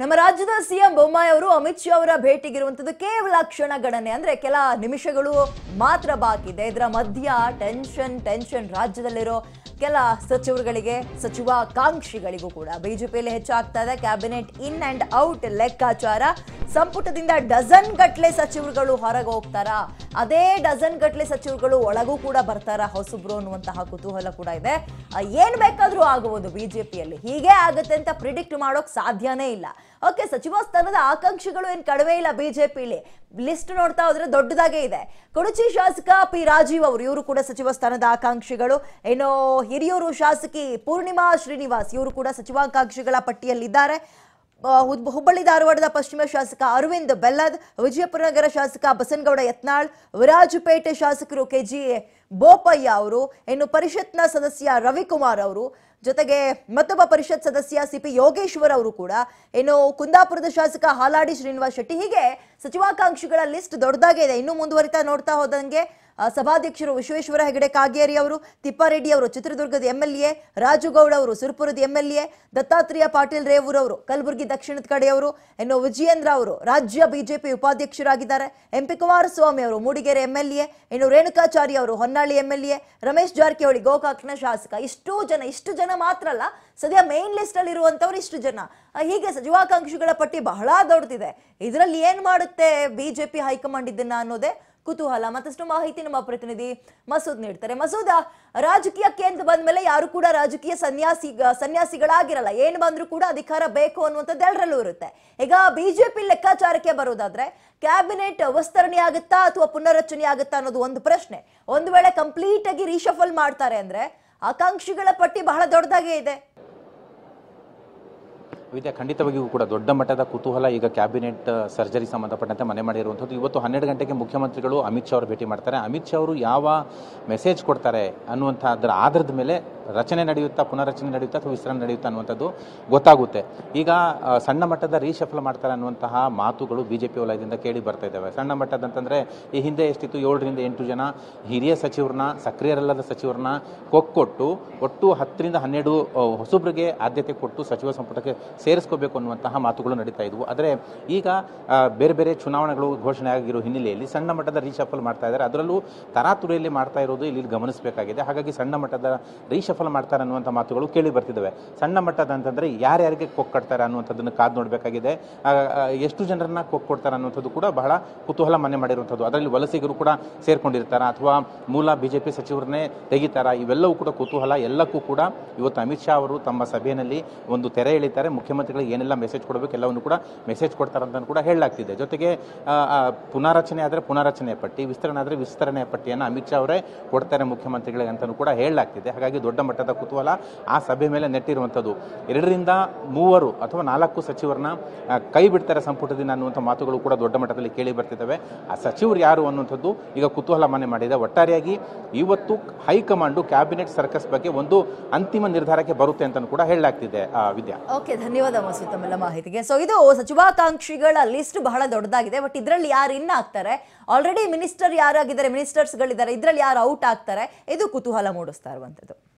ನಮ್ಮ ರಾಜ್ಯದ ಸಿಎಂ ಬೊಮ್ಮಾಯಿ ಅವರು ಅಮಿತ್ ಶಾ ಅವರ ಭೇಟಿಗಿರುವಂಥದ್ದು ಕೇವಲ ಕ್ಷಣಗಣನೆ ಅಂದ್ರೆ ಕೆಲ ನಿಮಿಷಗಳು ಮಾತ್ರ ಬಾಕಿ ಇದೆ ಇದರ ಮಧ್ಯ ಟೆನ್ಷನ್ ಟೆನ್ಷನ್ ರಾಜ್ಯದಲ್ಲಿರೋ ಕೆಲ ಸಚಿವರುಗಳಿಗೆ ಸಚಿವಾಕಾಂಕ್ಷಿಗಳಿಗೂ ಕೂಡ ಬಿಜೆಪಿಯಲ್ಲಿ ಹೆಚ್ಚಾಗ್ತಾ ಇದೆ ಕ್ಯಾಬಿನೆಟ್ ಇನ್ ಅಂಡ್ ಔಟ್ ಲೆಕ್ಕಾಚಾರ ಸಂಪುಟದಿಂದ ಡಜನ್ ಗಟ್ಲೆ ಸಚಿವರುಗಳು ಹೊರಗೆ ಹೋಗ್ತಾರಾ ಅದೇ ಡಜನ್ ಗಟ್ಲೆ ಸಚಿವರುಗಳು ಒಳಗೂ ಕೂಡ ಬರ್ತಾರಾ ಹೊಸಬ್ರು ಅನ್ನುವಂತಹ ಕುತೂಹಲ ಕೂಡ ಇದೆ ಏನ್ ಬೇಕಾದ್ರೂ ಆಗಬಹುದು ಬಿಜೆಪಿಯಲ್ಲಿ ಹೀಗೆ ಆಗುತ್ತೆ ಅಂತ ಪ್ರಿಡಿಕ್ಟ್ ಮಾಡೋಕ್ ಸಾಧ್ಯನೇ ಇಲ್ಲ ಓಕೆ ಸಚಿವ ಸ್ಥಾನದ ಆಕಾಂಕ್ಷಿಗಳು ಏನು ಕಡಿಮೆ ಇಲ್ಲ ಬಿಜೆಪಿಲಿ ಲಿಸ್ಟ್ ನೋಡ್ತಾ ಹೋದ್ರೆ ದೊಡ್ಡದಾಗೇ ಇದೆ ಕೊಡುಚಿ ಶಾಸಕ ಪಿ ರಾಜೀವ್ ಅವರು ಇವರು ಕೂಡ ಸಚಿವ ಸ್ಥಾನದ ಆಕಾಂಕ್ಷಿಗಳು ಏನೋ ಹಿರಿಯೂರು ಶಾಸಕಿ ಪೂರ್ಣಿಮಾ ಶ್ರೀನಿವಾಸ್ ಇವರು ಕೂಡ ಸಚಿವಾಕಾಂಕ್ಷಿಗಳ ಪಟ್ಟಿಯಲ್ಲಿದ್ದಾರೆ ಹುಬ್ಬಳ್ಳಿ ಧಾರವಾಡದ ಪಶ್ಚಿಮ ಶಾಸಕ ಅರವಿಂದ್ ಬೆಲ್ಲದ್ ವಿಜಯಪುರ ನಗರ ಶಾಸಕ ಬಸನಗೌಡ ಯತ್ನಾಳ್ ವಿರಾಜಪೇಟೆ ಶಾಸಕರು ಕೆ ಜಿ ಬೋಪಯ್ಯ ಅವರು ಇನ್ನು ಪರಿಷತ್ನ ಸದಸ್ಯ ರವಿಕುಮಾರ್ ಅವರು ಜೊತೆಗೆ ಮತ್ತೊಬ್ಬ ಪರಿಷತ್ ಸದಸ್ಯ ಸಿ ಪಿ ಯೋಗೇಶ್ವರ್ ಅವರು ಕೂಡ ಇನ್ನು ಕುಂದಾಪುರದ ಶಾಸಕ ಹಾಲಾಡಿ ಶ್ರೀನಿವಾಸ್ ಶೆಟ್ಟಿ ಹೀಗೆ ಸಚಿವಾಕಾಂಕ್ಷಿಗಳ ಲಿಸ್ಟ್ ದೊಡ್ಡದಾಗಿದೆ ಇನ್ನು ಮುಂದುವರಿತಾ ನೋಡ್ತಾ ಹೋದಂಗೆ ಸಭಾಧ್ಯಕ್ಷರು ವಿಶ್ವೇಶ್ವರ ಹೆಗಡೆ ಕಾಗೇರಿ ಅವರು ತಿಪ್ಪಾರೆಡ್ಡಿ ಅವರು ಚಿತ್ರದುರ್ಗದ ಎಂ ಎಲ್ ಎ ರಾಜುಗೌಡ ಅವರು ಸುರಪುರದ M L A Dattatreya Patil ರೇವೂರವರು ಕಲಬುರಗಿ ದಕ್ಷಿಣದ ಕಡೆಯವರು ಇನ್ನು ವಿಜಯೇಂದ್ರ ಅವರು ರಾಜ್ಯ ಬಿಜೆಪಿ ಉಪಾಧ್ಯಕ್ಷರಾಗಿದ್ದಾರೆ ಎಂ ಪಿ ಕುಮಾರಸ್ವಾಮಿ ಅವರು ಮೂಡಿಗೆರೆ ಎಂ ಎಲ್ ಎ ಇನ್ನು ರೇಣುಕಾಚಾರ್ಯ ಅವರು Honnali M L A Ramesh Jarkiholi ಗೋಕಾಕ್ನ ಶಾಸಕ ಇಷ್ಟು ಜನ ಇಷ್ಟು ಜನ ಮಾತ್ರ ಅಲ್ಲ ಸದ್ಯ ಮೇನ್ ಲಿಸ್ಟ್ ಅಲ್ಲಿ ಇರುವಂತವ್ರು ಇಷ್ಟು ಜನ ಹೀಗೆ ಸಚಿವಾಕಾಂಕ್ಷಿಗಳ ಪಟ್ಟಿ ಬಹಳ ದೊಡ್ಡದಿದೆ ಇದರಲ್ಲಿ ಏನ್ ಮಾಡುತ್ತೆ ಬಿಜೆಪಿ ಹೈಕಮಾಂಡ್ ಇದನ್ನ ಅನ್ನೋದೇ ಕುತೂಹಲ ಮತ್ತಷ್ಟು ಮಾಹಿತಿ ನಮ್ಮ ಪ್ರತಿನಿಧಿ ಮಸೂದ್ ನೀಡ್ತಾರೆ ಮಸೂದ ರಾಜಕೀಯಕ್ಕೆ ಅಂತ ಮೇಲೆ ಯಾರು ಕೂಡ ರಾಜಕೀಯ ಸನ್ಯಾಸಿ ಸನ್ಯಾಸಿಗಳಾಗಿರಲ್ಲ ಏನ್ ಬಂದರೂ ಕೂಡ ಅಧಿಕಾರ ಬೇಕು ಅನ್ನುವಂಥದ್ದು ಎಲ್ಲರಲ್ಲೂ ಇರುತ್ತೆ ಈಗ ಬಿಜೆಪಿ ಲೆಕ್ಕಾಚಾರಕ್ಕೆ ಬರೋದಾದ್ರೆ ಕ್ಯಾಬಿನೆಟ್ ವಿಸ್ತರಣೆ ಆಗುತ್ತಾ ಅಥವಾ ಪುನರ್ರಚನೆ ಆಗುತ್ತಾ ಅನ್ನೋದು ಒಂದು ಪ್ರಶ್ನೆ ಒಂದು ವೇಳೆ ಕಂಪ್ಲೀಟ್ ಆಗಿ ರೀಶಫಲ್ ಮಾಡ್ತಾರೆ ಅಂದ್ರೆ ಆಕಾಂಕ್ಷಿಗಳ ಪಟ್ಟಿ ಬಹಳ ದೊಡ್ಡದಾಗೇ ಇದೆ ವಿದ್ಯೆ ಖಂಡಿತವಾಗಿಯೂ ಕೂಡ ದೊಡ್ಡ ಮಟ್ಟದ ಕುತೂಹಲ ಈಗ ಕ್ಯಾಬಿನೆಟ್ ಸರ್ಜರಿ ಸಂಬಂಧಪಟ್ಟಂತೆ ಮನೆ ಮಾಡಿರುವಂಥದ್ದು ಇವತ್ತು ಹನ್ನೆರಡು ಗಂಟೆಗೆ ಮುಖ್ಯಮಂತ್ರಿಗಳು ಅಮಿತ್ ಶಾ ಅವರು ಭೇಟಿ ಮಾಡ್ತಾರೆ ಅಮಿತ್ ಶಾ ಅವರು ಯಾವ ಮೆಸೇಜ್ ಕೊಡ್ತಾರೆ ಅನ್ನುವಂಥ ಅದರ ಆಧಾರದ ಮೇಲೆ ರಚನೆ ನಡೆಯುತ್ತಾ ಪುನರ್ರಚನೆ ನಡೆಯುತ್ತಾ ಅಥವಾ ವಿಸ್ತರಣೆ ನಡೆಯುತ್ತಾ ಅನ್ನುವಂಥದ್ದು ಗೊತ್ತಾಗುತ್ತೆ ಈಗ ಸಣ್ಣ ಮಟ್ಟದ ರೀಶಫಲ್ ಮಾಡ್ತಾರೆ ಅನ್ನುವಂತಹ ಮಾತುಗಳು ಬಿ ಜೆ ಪಿ ವಲಯದಿಂದ ಕೇಳಿ ಬರ್ತಾ ಇದ್ದಾವೆ ಸಣ್ಣ ಮಟ್ಟದಂತಂದರೆ ಈ ಹಿಂದೆ ಎಷ್ಟಿತ್ತು ಏಳರಿಂದ ಎಂಟು ಜನ ಹಿರಿಯ ಸಚಿವರನ್ನ ಸಕ್ರಿಯರಲ್ಲದ ಸಚಿವರನ್ನ ಕೊಕ್ಕೊಟ್ಟು ಒಟ್ಟು ಹತ್ತರಿಂದ ಹನ್ನೆರಡು ಹೊಸಬ್ರಿಗೆ ಆದ್ಯತೆ ಕೊಟ್ಟು ಸಚಿವ ಸಂಪುಟಕ್ಕೆ ಸೇರಿಸ್ಕೋಬೇಕು ಅನ್ನುವಂತಹ ಮಾತುಗಳು ನಡೀತಾ ಇದ್ವು ಆದರೆ ಈಗ ಬೇರೆ ಬೇರೆ ಚುನಾವಣೆಗಳು ಘೋಷಣೆ ಆಗಿರೋ ಹಿನ್ನೆಲೆಯಲ್ಲಿ ಸಣ್ಣ ಮಟ್ಟದ ರೀಶಫಲ್ ಮಾಡ್ತಾ ಇದ್ದಾರೆ ಅದರಲ್ಲೂ ತರಾತುರಿಯಲ್ಲಿ ಮಾಡ್ತಾ ಇರೋದು ಇಲ್ಲಿ ಗಮನಿಸಬೇಕಾಗಿದೆ ಹಾಗಾಗಿ ಸಣ್ಣ ಮಟ್ಟದ ರೀಶಫಲ್ ಸಫಲ ಮಾಡ್ತಾರೆ ಅನ್ನುವಂಥ ಮಾತುಗಳು ಕೇಳಿ ಬರ್ತಿದ್ದಾವೆ ಸಣ್ಣ ಮಟ್ಟದ ಅಂತಂದರೆ ಯಾರ್ಯಾರಿಗೆ ಕೊಕ್ ಕಟ್ತಾರೆ ಅನ್ನುವಂಥದ್ದನ್ನು ಕಾದು ನೋಡಬೇಕಾಗಿದೆ ಎಷ್ಟು ಜನರನ್ನ ಕೊಕ್ ಕೊಡ್ತಾರೆ ಅನ್ನುವಂಥದ್ದು ಕೂಡ ಬಹಳ ಕುತೂಹಲ ಮನೆ ಮಾಡಿರುವಂಥದ್ದು ಅದರಲ್ಲಿ ವಲಸಿಗರು ಕೂಡ ಸೇರ್ಕೊಂಡಿರ್ತಾರೆ ಅಥವಾ ಮೂಲ ಬಿ ಜೆ ಪಿ ಸಚಿವರನ್ನೇ ತೆಗಿತಾರ ಇವೆಲ್ಲವೂ ಕೂಡ ಕುತೂಹಲ ಎಲ್ಲಕ್ಕೂ ಕೂಡ ಇವತ್ತು ಅಮಿತ್ ಶಾ ಅವರು ತಮ್ಮ ಸಭೆಯಲ್ಲಿ ಒಂದು ತೆರೆ ಎಳಿತಾರೆ ಮುಖ್ಯಮಂತ್ರಿಗಳಿಗೆ ಏನೆಲ್ಲ ಮೆಸೇಜ್ ಕೊಡಬೇಕು ಎಲ್ಲವನ್ನು ಕೂಡ ಮೆಸೇಜ್ ಕೊಡ್ತಾರೆ ಅಂತ ಕೂಡ ಹೇಳಲಾಗ್ತಿದೆ ಜೊತೆಗೆ ಪುನಾರಚನೆ ಆದರೆ ಪುನಾರಚನೆಯ ಪಟ್ಟಿ ವಿಸ್ತರಣೆ ಆದರೆ ವಿಸ್ತರಣೆಯ ಪಟ್ಟಿಯನ್ನು ಅಮಿತ್ ಶಾ ಅವರೇ ಕೊಡ್ತಾರೆ ಮುಖ್ಯಮಂತ್ರಿಗಳಿಗೆ ಅಂತಲೂ ಕೂಡ ಹೇಳಲಾಗ್ತಿದೆ ಹಾಗಾಗಿ ದೊಡ್ಡ ಮಟ್ಟದ ಕುತೂಹಲ ಆ ಸಭೆ ಮೇಲೆ ನೆಟ್ಟಿರುವಂಥದ್ದು ಎರಡರಿಂದ ಮೂವರು ಅಥವಾ ನಾಲ್ಕು ಸಚಿವರನ್ನ ಕೈ ಬಿಡ್ತಾರೆ ಸಂಪುಟದಿಂದ ಅನ್ನುವಂಥ ಮಾತುಗಳು ಕೂಡ ದೊಡ್ಡ ಮಟ್ಟದಲ್ಲಿ ಕೇಳಿ ಬರ್ತಿದ್ದಾವೆ ಆ ಸಚಿವರು ಯಾರು ಅನ್ನುವಂಥದ್ದು ಈಗ ಕುತೂಹಲ ಮನೆ ಮಾಡಿದೆ ಒಟ್ಟಾರೆಯಾಗಿ ಇವತ್ತು ಹೈಕಮಾಂಡು ಕ್ಯಾಬಿನೆಟ್ ಸರ್ಕಸ್ ಬಗ್ಗೆ ಒಂದು ಅಂತಿಮ ನಿರ್ಧಾರಕ್ಕೆ ಬರುತ್ತೆ ಅಂತ ಕೂಡ ಹೇಳಲಾಗ್ತಿದೆ ವಿದ್ಯಾ ಓಕೆ ಧನ್ಯವಾದ ಮಸೂದ್ ತಮ್ಮೆಲ್ಲ ಮಾಹಿತಿಗೆ ಸೊ ಇದು ಸಚಿವಾಕಾಂಕ್ಷಿಗಳ ಲಿಸ್ಟ್ ಬಹಳ ದೊಡ್ಡದಾಗಿದೆ ಬಟ್ ಇದರಲ್ಲಿ ಯಾರು ಇನ್ನ ಆಗ್ತಾರೆ ಆಲ್ರೆಡಿ ಮಿನಿಸ್ಟರ್ ಯಾರಾಗಿದ್ದಾರೆ ಮಿನಿಸ್ಟರ್ಸ್ಗಳಿದ್ದಾರೆ ಇದರಲ್ಲಿ ಯಾರು ಔಟ್ ಆಗ್ತಾರೆ ಇದು ಕುತೂಹಲ ಮೂಡಿಸ್ತಾ ಇರುವಂಥದ್ದು